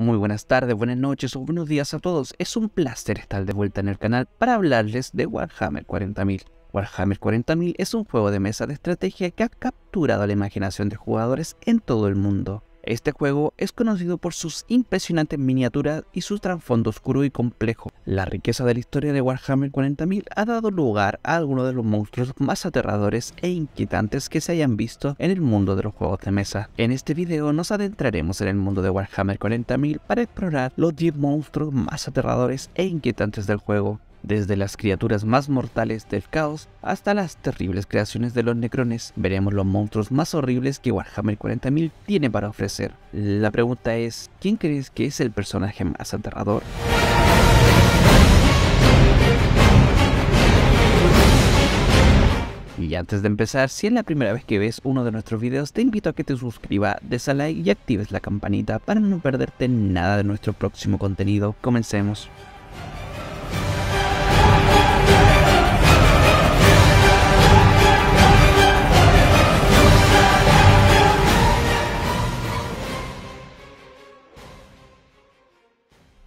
Muy buenas tardes, buenas noches o buenos días a todos. Es un placer estar de vuelta en el canal para hablarles de Warhammer 40.000. Warhammer 40.000 es un juego de mesa de estrategia que ha capturado la imaginación de jugadores en todo el mundo. Este juego es conocido por sus impresionantes miniaturas y su trasfondo oscuro y complejo. La riqueza de la historia de Warhammer 40.000 ha dado lugar a algunos de los monstruos más aterradores e inquietantes que se hayan visto en el mundo de los juegos de mesa. En este video nos adentraremos en el mundo de Warhammer 40.000 para explorar los 10 monstruos más aterradores e inquietantes del juego. Desde las criaturas más mortales del caos hasta las terribles creaciones de los necrones, veremos los monstruos más horribles que Warhammer 40.000 tiene para ofrecer. La pregunta es, ¿quién crees que es el personaje más aterrador? Y antes de empezar, si es la primera vez que ves uno de nuestros videos, te invito a que te suscribas, des a like y actives la campanita para no perderte nada de nuestro próximo contenido. Comencemos.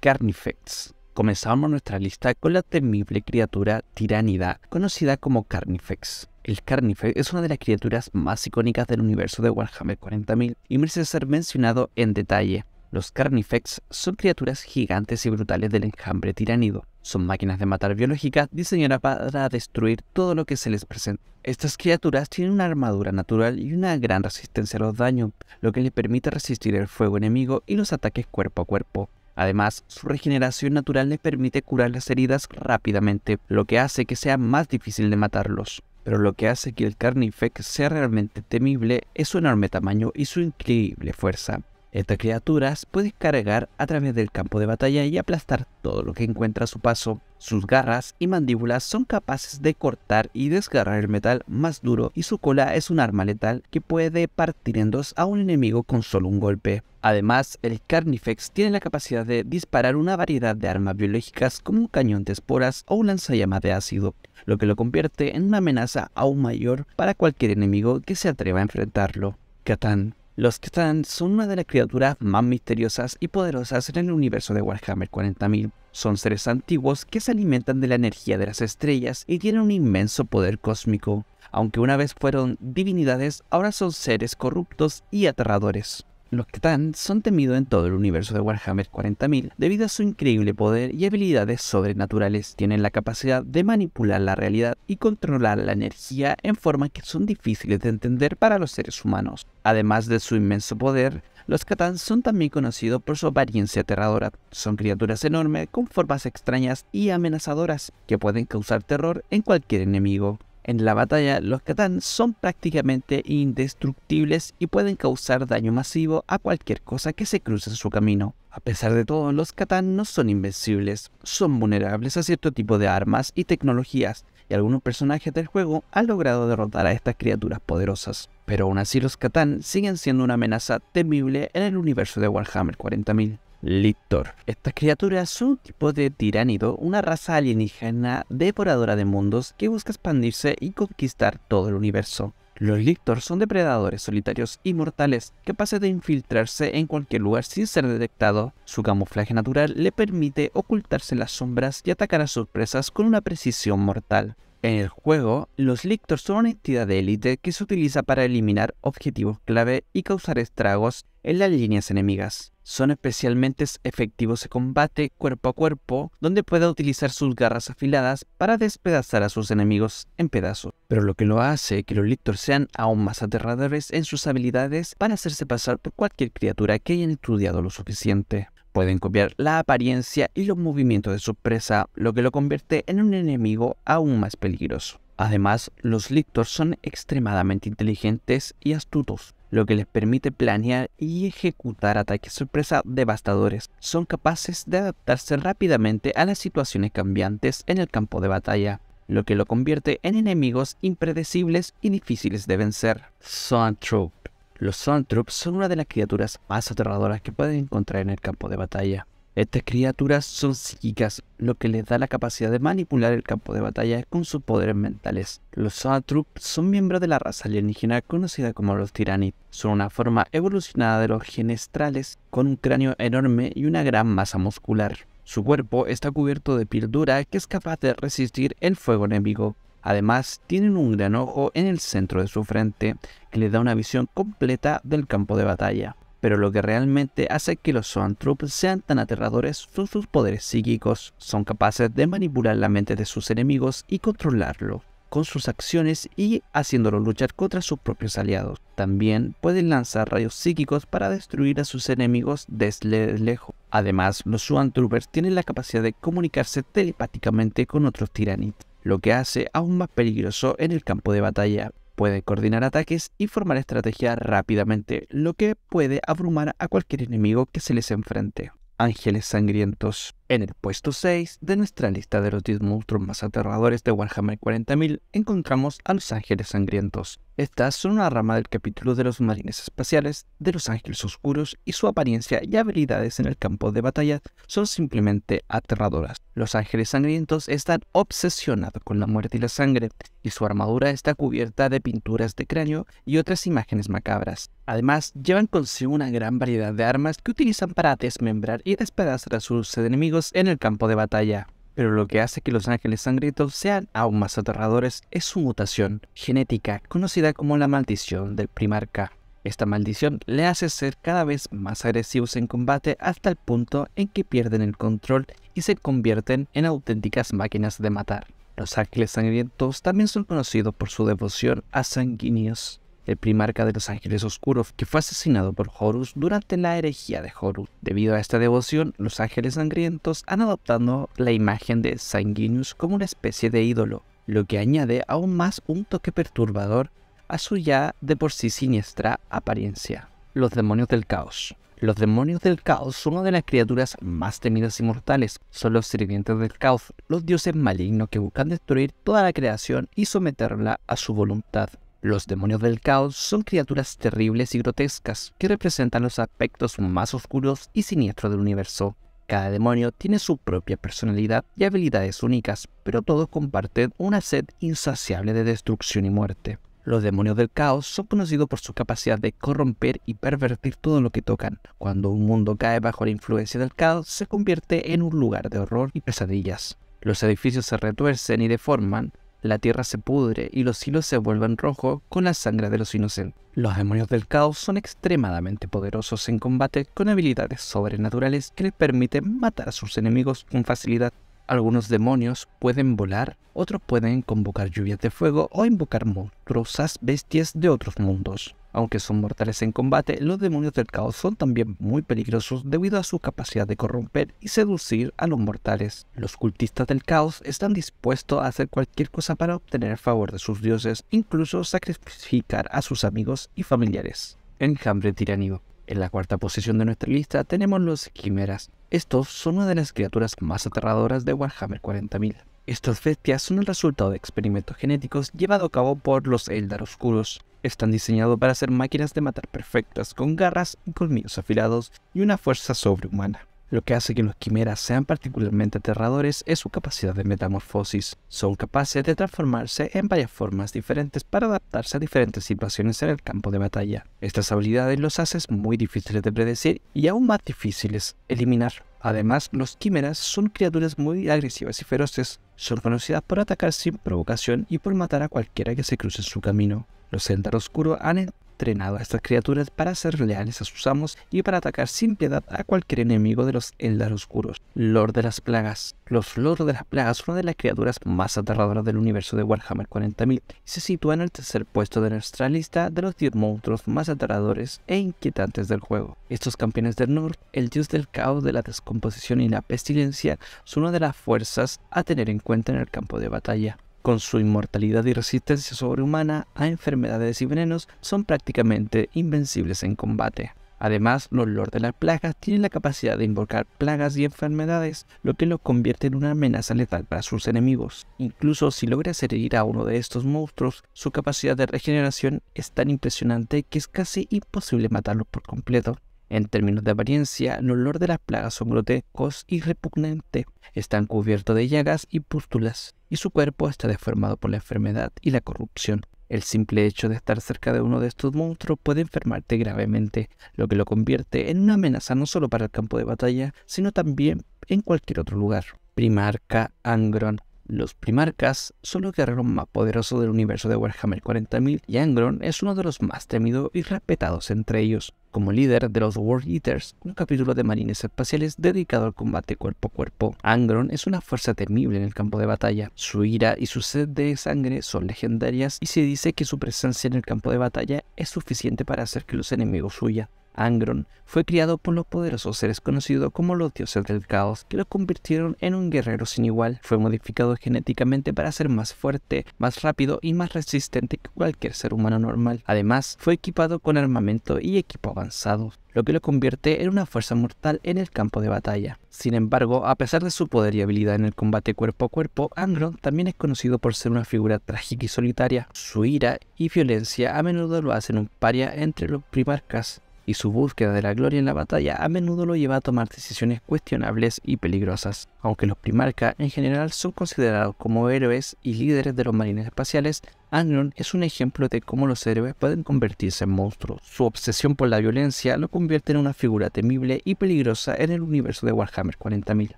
Carnifex. Comenzamos nuestra lista con la temible criatura tiránida, conocida como Carnifex. El Carnifex es una de las criaturas más icónicas del universo de Warhammer 40.000 y merece ser mencionado en detalle. Los Carnifex son criaturas gigantes y brutales del enjambre tiránido. Son máquinas de matar biológicas diseñadas para destruir todo lo que se les presenta. Estas criaturas tienen una armadura natural y una gran resistencia a los daños, lo que les permite resistir el fuego enemigo y los ataques cuerpo a cuerpo. Además, su regeneración natural le permite curar las heridas rápidamente, lo que hace que sea más difícil de matarlos. Pero lo que hace que el Carnifex sea realmente temible es su enorme tamaño y su increíble fuerza. Estas criaturas puede cargar a través del campo de batalla y aplastar todo lo que encuentra a su paso. Sus garras y mandíbulas son capaces de cortar y desgarrar el metal más duro y su cola es un arma letal que puede partir en dos a un enemigo con solo un golpe. Además, el Carnifex tiene la capacidad de disparar una variedad de armas biológicas como un cañón de esporas o un lanzallamas de ácido, lo que lo convierte en una amenaza aún mayor para cualquier enemigo que se atreva a enfrentarlo. Catán los Catan son una de las criaturas más misteriosas y poderosas en el universo de Warhammer 40.000. Son seres antiguos que se alimentan de la energía de las estrellas y tienen un inmenso poder cósmico. Aunque una vez fueron divinidades, ahora son seres corruptos y aterradores. Los Catan son temidos en todo el universo de Warhammer 40.000 debido a su increíble poder y habilidades sobrenaturales. Tienen la capacidad de manipular la realidad y controlar la energía en formas que son difíciles de entender para los seres humanos. Además de su inmenso poder, los Katan son también conocidos por su apariencia aterradora. Son criaturas enormes con formas extrañas y amenazadoras que pueden causar terror en cualquier enemigo. En la batalla, los Catán son prácticamente indestructibles y pueden causar daño masivo a cualquier cosa que se cruce en su camino. A pesar de todo, los Catán no son invencibles, son vulnerables a cierto tipo de armas y tecnologías, y algunos personajes del juego han logrado derrotar a estas criaturas poderosas. Pero aún así los Catán siguen siendo una amenaza temible en el universo de Warhammer 40.000. Lictor. Estas criaturas son un tipo de tiránido, una raza alienígena devoradora de mundos que busca expandirse y conquistar todo el universo. Los Lictor son depredadores solitarios y mortales, capaces de infiltrarse en cualquier lugar sin ser detectado. Su camuflaje natural le permite ocultarse en las sombras y atacar a sus presas con una precisión mortal. En el juego, los Lictors son una entidad de élite que se utiliza para eliminar objetivos clave y causar estragos en las líneas enemigas. Son especialmente efectivos en combate cuerpo a cuerpo, donde pueda utilizar sus garras afiladas para despedazar a sus enemigos en pedazos. Pero lo que lo hace que los Lictors sean aún más aterradores en sus habilidades para hacerse pasar por cualquier criatura que hayan estudiado lo suficiente. Pueden copiar la apariencia y los movimientos de su presa, lo que lo convierte en un enemigo aún más peligroso. Además, los Lictors son extremadamente inteligentes y astutos, lo que les permite planear y ejecutar ataques sorpresa devastadores. Son capaces de adaptarse rápidamente a las situaciones cambiantes en el campo de batalla, lo que lo convierte en enemigos impredecibles y difíciles de vencer. Soundtroop. Los troops son una de las criaturas más aterradoras que pueden encontrar en el campo de batalla. Estas criaturas son psíquicas, lo que les da la capacidad de manipular el campo de batalla con sus poderes mentales. Los Atrup son miembros de la raza alienígena conocida como los Tiranid. Son una forma evolucionada de los genestrales con un cráneo enorme y una gran masa muscular. Su cuerpo está cubierto de piel dura que es capaz de resistir el fuego enemigo. Además, tienen un gran ojo en el centro de su frente que le da una visión completa del campo de batalla pero lo que realmente hace que los Zoanthroop sean tan aterradores son sus poderes psíquicos. Son capaces de manipular la mente de sus enemigos y controlarlo con sus acciones y haciéndolo luchar contra sus propios aliados. También pueden lanzar rayos psíquicos para destruir a sus enemigos desde lejos. Además, los Swan tienen la capacidad de comunicarse telepáticamente con otros tiranids, lo que hace aún más peligroso en el campo de batalla puede coordinar ataques y formar estrategia rápidamente, lo que puede abrumar a cualquier enemigo que se les enfrente. Ángeles sangrientos. En el puesto 6 de nuestra lista de los 10 monstruos más aterradores de Warhammer 40.000 encontramos a los Ángeles Sangrientos. Estas son una rama del capítulo de los Marines Espaciales, de los Ángeles Oscuros y su apariencia y habilidades en el campo de batalla son simplemente aterradoras. Los Ángeles Sangrientos están obsesionados con la muerte y la sangre y su armadura está cubierta de pinturas de cráneo y otras imágenes macabras. Además, llevan consigo una gran variedad de armas que utilizan para desmembrar y despedazar a sus enemigos en el campo de batalla. Pero lo que hace que los ángeles sangrientos sean aún más aterradores es su mutación genética, conocida como la maldición del primarca. Esta maldición le hace ser cada vez más agresivos en combate hasta el punto en que pierden el control y se convierten en auténticas máquinas de matar. Los ángeles sangrientos también son conocidos por su devoción a sanguíneos, el primarca de los ángeles oscuros, que fue asesinado por Horus durante la herejía de Horus. Debido a esta devoción, los ángeles sangrientos han adoptado la imagen de Sanguinus como una especie de ídolo, lo que añade aún más un toque perturbador a su ya de por sí siniestra apariencia. Los demonios del caos. Los demonios del caos son una de las criaturas más temidas y mortales. Son los sirvientes del caos, los dioses malignos que buscan destruir toda la creación y someterla a su voluntad. Los demonios del caos son criaturas terribles y grotescas que representan los aspectos más oscuros y siniestros del universo. Cada demonio tiene su propia personalidad y habilidades únicas, pero todos comparten una sed insaciable de destrucción y muerte. Los demonios del caos son conocidos por su capacidad de corromper y pervertir todo lo que tocan. Cuando un mundo cae bajo la influencia del caos, se convierte en un lugar de horror y pesadillas. Los edificios se retuercen y deforman, la tierra se pudre y los hilos se vuelven rojos con la sangre de los inocentes. Los demonios del caos son extremadamente poderosos en combate con habilidades sobrenaturales que les permiten matar a sus enemigos con facilidad. Algunos demonios pueden volar, otros pueden convocar lluvias de fuego o invocar monstruosas bestias de otros mundos. Aunque son mortales en combate, los demonios del caos son también muy peligrosos debido a su capacidad de corromper y seducir a los mortales. Los cultistas del caos están dispuestos a hacer cualquier cosa para obtener el favor de sus dioses, incluso sacrificar a sus amigos y familiares. Enjambre tiránico. En la cuarta posición de nuestra lista tenemos los quimeras. Estos son una de las criaturas más aterradoras de Warhammer 40.000. Estas bestias son el resultado de experimentos genéticos llevados a cabo por los Eldar Oscuros. Están diseñados para ser máquinas de matar perfectas con garras y colmillos afilados y una fuerza sobrehumana. Lo que hace que los quimeras sean particularmente aterradores es su capacidad de metamorfosis. Son capaces de transformarse en varias formas diferentes para adaptarse a diferentes situaciones en el campo de batalla. Estas habilidades los hacen muy difíciles de predecir y aún más difíciles de eliminar. Además, los quimeras son criaturas muy agresivas y feroces. Son conocidas por atacar sin provocación y por matar a cualquiera que se cruce en su camino. Los Eldar Oscuro han entrenado a estas criaturas para ser leales a sus amos y para atacar sin piedad a cualquier enemigo de los Eldar Oscuros. Lord de las Plagas. Los Lord de las Plagas son una de las criaturas más aterradoras del universo de Warhammer 40.000 y se sitúan en el tercer puesto de nuestra lista de los 10 monstruos más aterradores e inquietantes del juego. Estos campeones del norte, el dios del caos, de la descomposición y la pestilencia, son una de las fuerzas a tener en cuenta en el campo de batalla con su inmortalidad y resistencia sobrehumana a enfermedades y venenos, son prácticamente invencibles en combate. Además, los lords de las plagas tienen la capacidad de invocar plagas y enfermedades, lo que los convierte en una amenaza letal para sus enemigos. Incluso si logras herir a uno de estos monstruos, su capacidad de regeneración es tan impresionante que es casi imposible matarlo por completo. En términos de apariencia, el olor de las plagas son grotescos y repugnantes. Están cubiertos de llagas y pústulas, y su cuerpo está deformado por la enfermedad y la corrupción. El simple hecho de estar cerca de uno de estos monstruos puede enfermarte gravemente, lo que lo convierte en una amenaza no solo para el campo de batalla, sino también en cualquier otro lugar. Primarca Angron los primarcas son los guerreros más poderosos del universo de Warhammer 40.000 y Angron es uno de los más temidos y respetados entre ellos. Como líder de los War Eaters, un capítulo de marines espaciales dedicado al combate cuerpo a cuerpo, Angron es una fuerza temible en el campo de batalla. Su ira y su sed de sangre son legendarias y se dice que su presencia en el campo de batalla es suficiente para hacer que los enemigos huyan. Angron fue criado por los poderosos seres conocidos como los dioses del caos, que lo convirtieron en un guerrero sin igual. Fue modificado genéticamente para ser más fuerte, más rápido y más resistente que cualquier ser humano normal. Además, fue equipado con armamento y equipo avanzado lo que lo convierte en una fuerza mortal en el campo de batalla. Sin embargo, a pesar de su poder y habilidad en el combate cuerpo a cuerpo, Angron también es conocido por ser una figura trágica y solitaria. Su ira y violencia a menudo lo hacen un paria entre los primarcas, y su búsqueda de la gloria en la batalla a menudo lo lleva a tomar decisiones cuestionables y peligrosas. Aunque los primarca en general son considerados como héroes y líderes de los marines espaciales, Angron es un ejemplo de cómo los héroes pueden convertirse en monstruos. Su obsesión por la violencia lo convierte en una figura temible y peligrosa en el universo de Warhammer 40.000.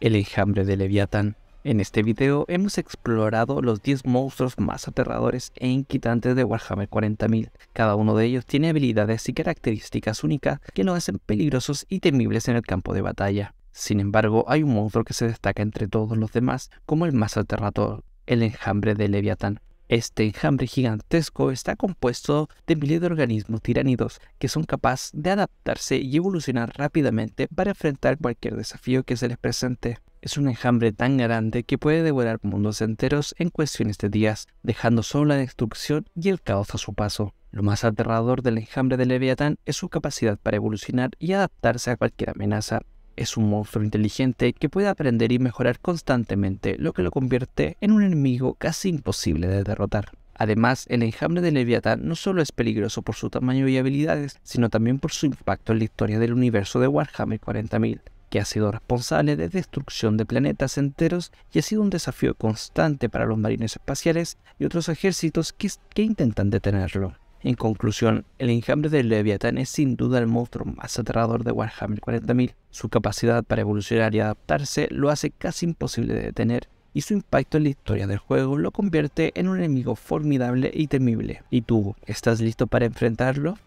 El enjambre de Leviatán en este video hemos explorado los 10 monstruos más aterradores e inquietantes de Warhammer 40.000. Cada uno de ellos tiene habilidades y características únicas que lo hacen peligrosos y temibles en el campo de batalla. Sin embargo, hay un monstruo que se destaca entre todos los demás como el más aterrador, el enjambre de Leviatán. Este enjambre gigantesco está compuesto de miles de organismos tiránidos que son capaces de adaptarse y evolucionar rápidamente para enfrentar cualquier desafío que se les presente. Es un enjambre tan grande que puede devorar mundos enteros en cuestiones de días, dejando solo la destrucción y el caos a su paso. Lo más aterrador del enjambre de Leviatán es su capacidad para evolucionar y adaptarse a cualquier amenaza. Es un monstruo inteligente que puede aprender y mejorar constantemente, lo que lo convierte en un enemigo casi imposible de derrotar. Además, el enjambre de Leviatán no solo es peligroso por su tamaño y habilidades, sino también por su impacto en la historia del universo de Warhammer 40.000 que ha sido responsable de destrucción de planetas enteros y ha sido un desafío constante para los marines espaciales y otros ejércitos que, intentan detenerlo. En conclusión, el enjambre del Leviatán es sin duda el monstruo más aterrador de Warhammer 40.000. Su capacidad para evolucionar y adaptarse lo hace casi imposible de detener y su impacto en la historia del juego lo convierte en un enemigo formidable y temible. ¿Y tú, estás listo para enfrentarlo?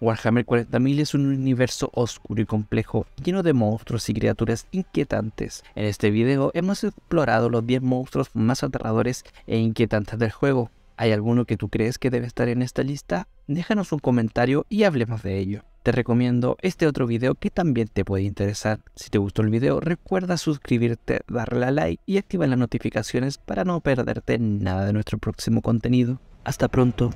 Warhammer 40.000 es un universo oscuro y complejo, lleno de monstruos y criaturas inquietantes. En este video hemos explorado los 10 monstruos más aterradores e inquietantes del juego. ¿Hay alguno que tú crees que debe estar en esta lista? Déjanos un comentario y hablemos de ello. Te recomiendo este otro video que también te puede interesar. Si te gustó el video, recuerda suscribirte, darle a like y activar las notificaciones para no perderte nada de nuestro próximo contenido. Hasta pronto.